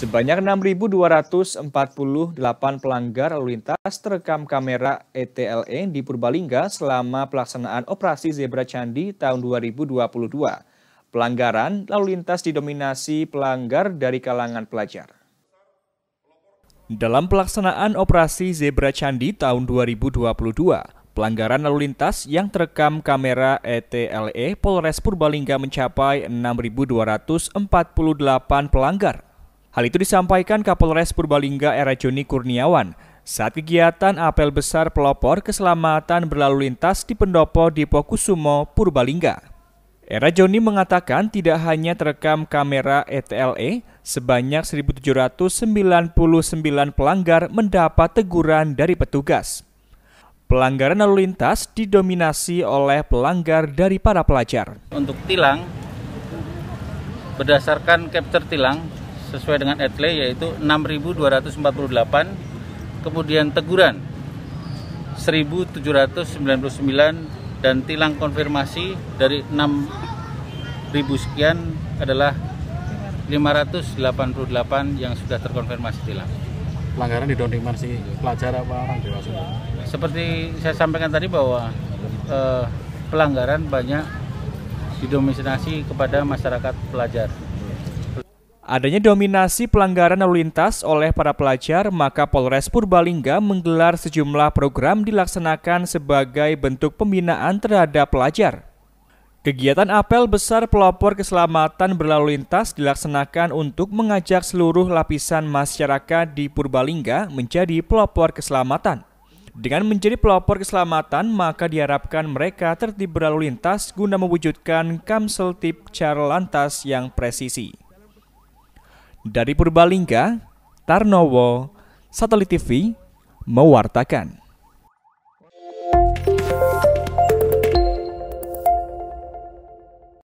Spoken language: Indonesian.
Sebanyak 6.248 pelanggar lalu lintas terekam kamera ETLE e di Purbalingga selama pelaksanaan operasi Zebra Candi tahun 2022. Pelanggaran lalu lintas didominasi pelanggar dari kalangan pelajar. Dalam pelaksanaan operasi Zebra Candi tahun 2022, pelanggaran lalu lintas yang terekam kamera ETLE e Polres Purbalingga mencapai 6.248 pelanggar Hal itu disampaikan Kapolres Purbalingga era Joni Kurniawan saat kegiatan apel besar pelopor keselamatan berlalu lintas di pendopo di Pokusumo, Purbalingga. Era Joni mengatakan tidak hanya terekam kamera ETLE, e, sebanyak 1.799 pelanggar mendapat teguran dari petugas. Pelanggaran lalu lintas didominasi oleh pelanggar dari para pelajar. Untuk tilang, berdasarkan capture tilang, sesuai dengan etle yaitu 6.248 kemudian teguran 1.799 dan tilang konfirmasi dari 6.000 sekian adalah 588 yang sudah terkonfirmasi tilang. Pelanggaran didominasi pelajar apa orang dewasa? Seperti saya sampaikan tadi bahwa eh, pelanggaran banyak didominasi kepada masyarakat pelajar. Adanya dominasi pelanggaran lalu lintas oleh para pelajar, maka Polres Purbalingga menggelar sejumlah program dilaksanakan sebagai bentuk pembinaan terhadap pelajar. Kegiatan apel besar pelopor keselamatan berlalu lintas dilaksanakan untuk mengajak seluruh lapisan masyarakat di Purbalingga menjadi pelopor keselamatan. Dengan menjadi pelopor keselamatan, maka diharapkan mereka tertib berlalu lintas guna mewujudkan kamsel tip cara lantas yang presisi. Dari Purbalingga, Tarnowo, Satelit TV, mewartakan.